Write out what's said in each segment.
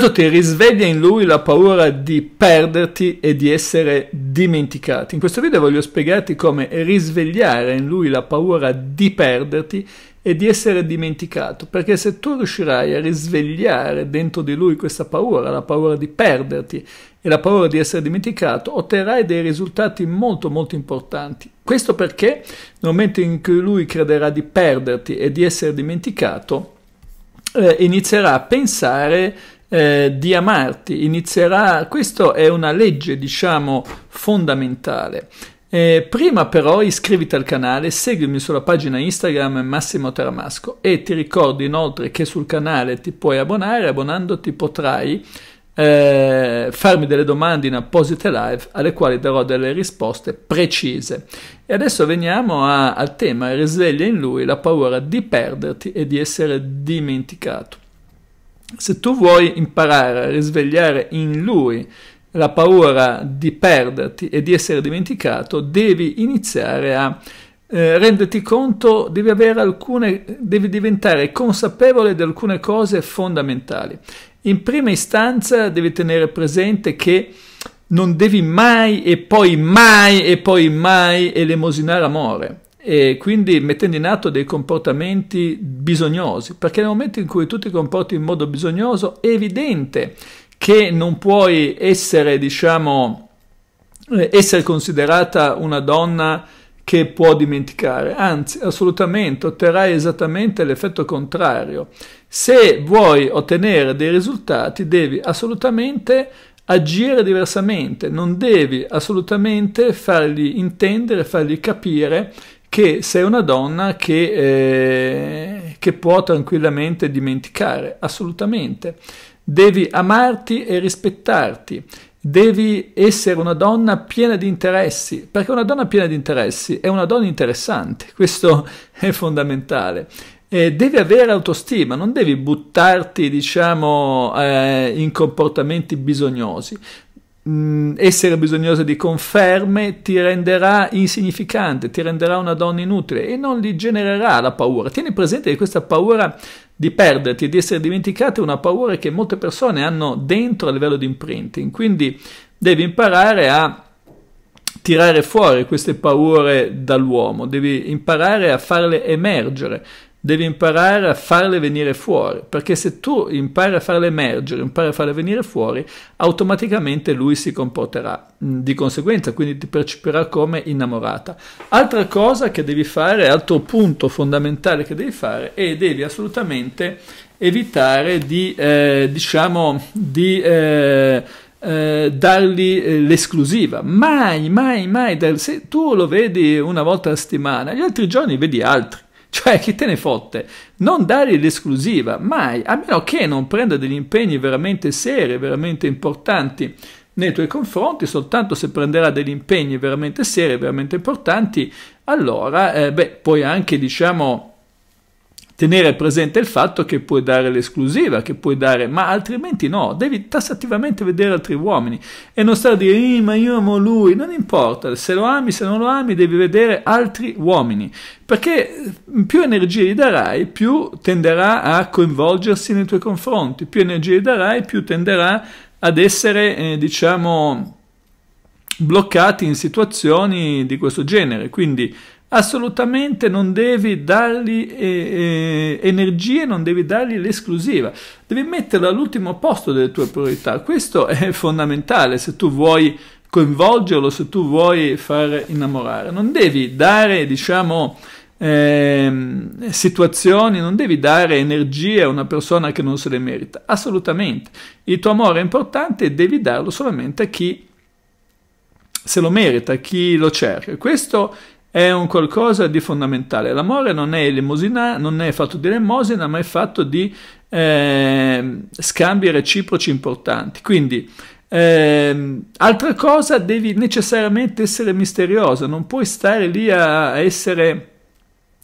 Questo ti risveglia in lui la paura di perderti e di essere dimenticato. In questo video voglio spiegarti come risvegliare in lui la paura di perderti e di essere dimenticato, perché se tu riuscirai a risvegliare dentro di lui questa paura, la paura di perderti e la paura di essere dimenticato, otterrai dei risultati molto molto importanti. Questo perché nel momento in cui lui crederà di perderti e di essere dimenticato, eh, inizierà a pensare eh, di amarti, inizierà, questa è una legge diciamo fondamentale. Eh, prima però iscriviti al canale, seguimi sulla pagina Instagram Massimo Taramasco e ti ricordo inoltre che sul canale ti puoi abbonare, abbonandoti potrai eh, farmi delle domande in apposite live alle quali darò delle risposte precise. E adesso veniamo a, al tema risveglia in lui la paura di perderti e di essere dimenticato. Se tu vuoi imparare a risvegliare in lui la paura di perderti e di essere dimenticato, devi iniziare a eh, renderti conto, devi, alcune, devi diventare consapevole di alcune cose fondamentali. In prima istanza devi tenere presente che non devi mai e poi mai e poi mai elemosinare amore e quindi mettendo in atto dei comportamenti bisognosi, perché nel momento in cui tu ti comporti in modo bisognoso è evidente che non puoi essere, diciamo, eh, essere considerata una donna che può dimenticare, anzi assolutamente otterrai esattamente l'effetto contrario. Se vuoi ottenere dei risultati devi assolutamente agire diversamente, non devi assolutamente fargli intendere, fargli capire che sei una donna che, eh, che può tranquillamente dimenticare, assolutamente. Devi amarti e rispettarti, devi essere una donna piena di interessi, perché una donna piena di interessi è una donna interessante, questo è fondamentale. E devi avere autostima, non devi buttarti diciamo, eh, in comportamenti bisognosi, Mm, essere bisognoso di conferme ti renderà insignificante, ti renderà una donna inutile e non gli genererà la paura. Tieni presente che questa paura di perderti e di essere dimenticata è una paura che molte persone hanno dentro a livello di imprinting, quindi devi imparare a tirare fuori queste paure dall'uomo, devi imparare a farle emergere devi imparare a farle venire fuori, perché se tu impari a farle emergere, impari a farle venire fuori, automaticamente lui si comporterà mm, di conseguenza, quindi ti percepirà come innamorata. Altra cosa che devi fare, altro punto fondamentale che devi fare, è devi assolutamente evitare di, eh, diciamo, di... Eh, eh, dargli eh, l'esclusiva. Mai, mai, mai. Dar- se tu lo vedi una volta a settimana, gli altri giorni vedi altri. Cioè, che te ne fotte? Non dargli l'esclusiva, mai, a meno che non prenda degli impegni veramente seri, veramente importanti nei tuoi confronti, soltanto se prenderà degli impegni veramente seri, veramente importanti, allora, eh, beh, puoi anche, diciamo, tenere presente il fatto che puoi dare l'esclusiva, che puoi dare, ma altrimenti no, devi tassativamente vedere altri uomini e non stare a dire ma io amo lui, non importa, se lo ami, se non lo ami, devi vedere altri uomini, perché più energie gli darai, più tenderà a coinvolgersi nei tuoi confronti, più energie gli darai, più tenderà ad essere, eh, diciamo, bloccati in situazioni di questo genere, quindi assolutamente non devi dargli eh, eh, energie, non devi dargli l'esclusiva, devi metterlo all'ultimo posto delle tue priorità. Questo è fondamentale se tu vuoi coinvolgerlo, se tu vuoi far innamorare. Non devi dare, diciamo, Ehm, situazioni, non devi dare energie a una persona che non se le merita, assolutamente. Il tuo amore è importante e devi darlo solamente a chi se lo merita, a chi lo cerca. Questo è un qualcosa di fondamentale. L'amore non è elemosina, non è fatto di elemosina, ma è fatto di eh, scambi reciproci importanti. Quindi, eh, altra cosa, devi necessariamente essere misteriosa, non puoi stare lì a essere,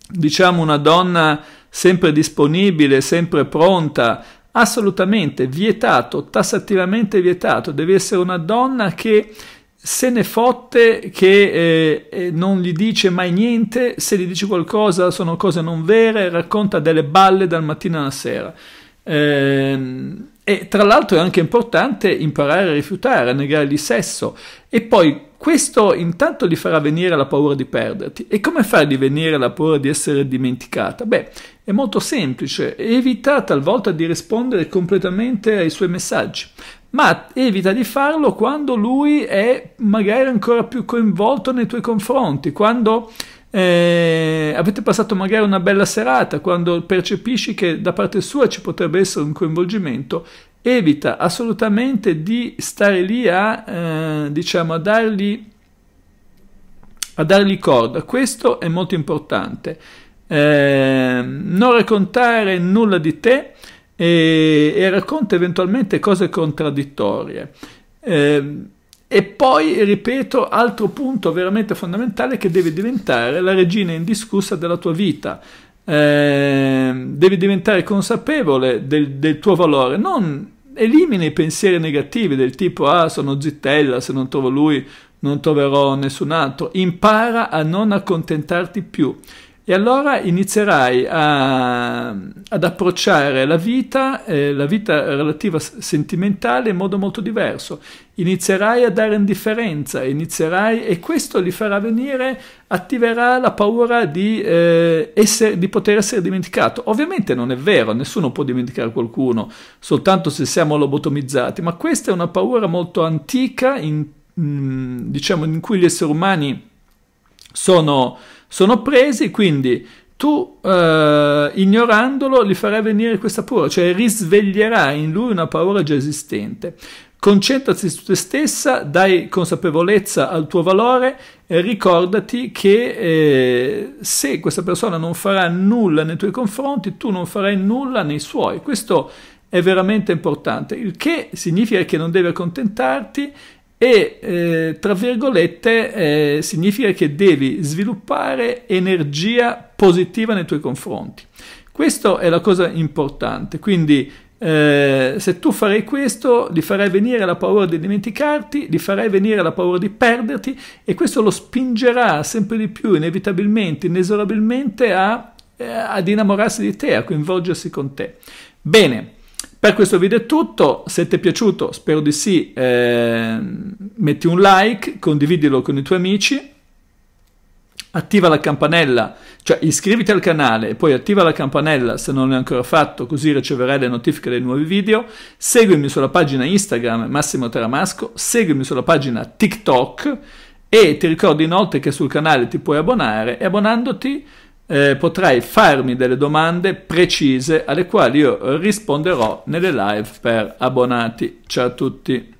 diciamo, una donna sempre disponibile, sempre pronta. Assolutamente vietato, tassativamente vietato. Devi essere una donna che se ne fotte che eh, eh, non gli dice mai niente, se gli dice qualcosa sono cose non vere, racconta delle balle dal mattino alla sera. Ehm, e tra l'altro è anche importante imparare a rifiutare, a negare di sesso. E poi questo intanto gli farà venire la paura di perderti. E come fargli venire la paura di essere dimenticata? Beh, è molto semplice. Evita talvolta di rispondere completamente ai suoi messaggi ma evita di farlo quando lui è magari ancora più coinvolto nei tuoi confronti, quando eh, avete passato magari una bella serata, quando percepisci che da parte sua ci potrebbe essere un coinvolgimento, evita assolutamente di stare lì a, eh, diciamo, a dargli, a dargli corda. Questo è molto importante. Eh, non raccontare nulla di te, e, e racconta eventualmente cose contraddittorie. Eh, e poi, ripeto, altro punto veramente fondamentale che devi diventare la regina indiscussa della tua vita. Eh, devi diventare consapevole del, del tuo valore, non elimina i pensieri negativi del tipo ah sono zittella, se non trovo lui non troverò nessun altro, impara a non accontentarti più. E allora inizierai a, ad approcciare la vita, eh, la vita relativa sentimentale in modo molto diverso. Inizierai a dare indifferenza, inizierai e questo li farà venire, attiverà la paura di, eh, essere, di poter essere dimenticato. Ovviamente non è vero, nessuno può dimenticare qualcuno, soltanto se siamo lobotomizzati, ma questa è una paura molto antica in, mm, diciamo, in cui gli esseri umani sono sono presi, quindi tu eh, ignorandolo gli farai venire questa paura, cioè risveglierai in lui una paura già esistente. Concentrati su te stessa, dai consapevolezza al tuo valore e ricordati che eh, se questa persona non farà nulla nei tuoi confronti, tu non farai nulla nei suoi. Questo è veramente importante, il che significa che non devi accontentarti e eh, tra virgolette eh, significa che devi sviluppare energia positiva nei tuoi confronti. Questa è la cosa importante, quindi eh, se tu farai questo, gli farai venire la paura di dimenticarti, gli farai venire la paura di perderti e questo lo spingerà sempre di più, inevitabilmente, inesorabilmente a, eh, ad innamorarsi di te, a coinvolgersi con te. Bene, per questo video è tutto, se ti è piaciuto spero di sì, eh, metti un like, condividilo con i tuoi amici, attiva la campanella, cioè iscriviti al canale e poi attiva la campanella se non l'hai ancora fatto, così riceverai le notifiche dei nuovi video, seguimi sulla pagina Instagram Massimo Teramasco, seguimi sulla pagina TikTok e ti ricordo inoltre che sul canale ti puoi abbonare e abbonandoti eh, potrai farmi delle domande precise alle quali io risponderò nelle live per abbonati. Ciao a tutti.